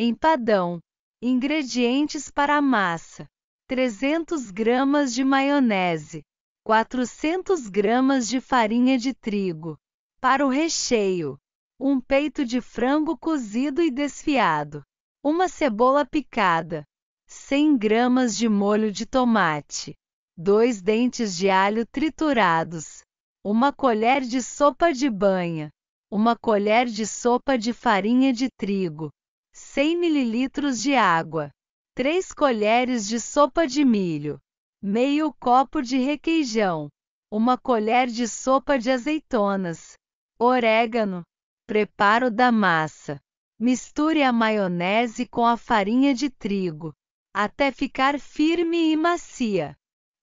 Empadão. Ingredientes para a massa: 300 gramas de maionese, 400 gramas de farinha de trigo. Para o recheio: um peito de frango cozido e desfiado, uma cebola picada, 100 gramas de molho de tomate, dois dentes de alho triturados, uma colher de sopa de banha, uma colher de sopa de farinha de trigo 100 ml de água, 3 colheres de sopa de milho, meio copo de requeijão, uma colher de sopa de azeitonas, orégano. Preparo da massa. Misture a maionese com a farinha de trigo, até ficar firme e macia.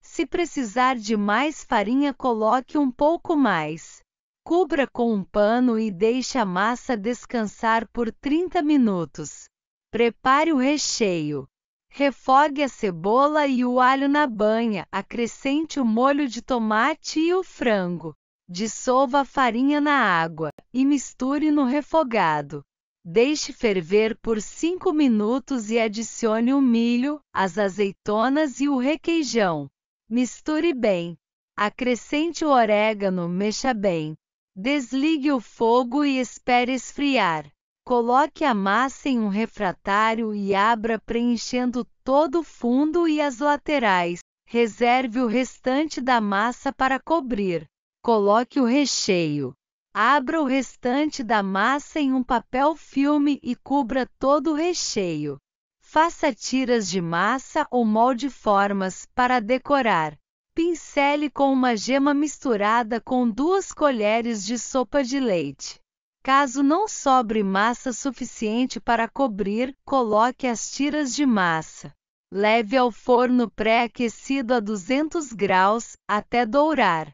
Se precisar de mais farinha, coloque um pouco mais. Cubra com um pano e deixe a massa descansar por 30 minutos. Prepare o recheio. Refogue a cebola e o alho na banha, acrescente o molho de tomate e o frango. Dissolva a farinha na água e misture no refogado. Deixe ferver por 5 minutos e adicione o milho, as azeitonas e o requeijão. Misture bem. Acrescente o orégano, mexa bem. Desligue o fogo e espere esfriar. Coloque a massa em um refratário e abra preenchendo todo o fundo e as laterais. Reserve o restante da massa para cobrir. Coloque o recheio. Abra o restante da massa em um papel filme e cubra todo o recheio. Faça tiras de massa ou molde formas para decorar. Pincele com uma gema misturada com duas colheres de sopa de leite. Caso não sobre massa suficiente para cobrir, coloque as tiras de massa. Leve ao forno pré-aquecido a 200 graus, até dourar.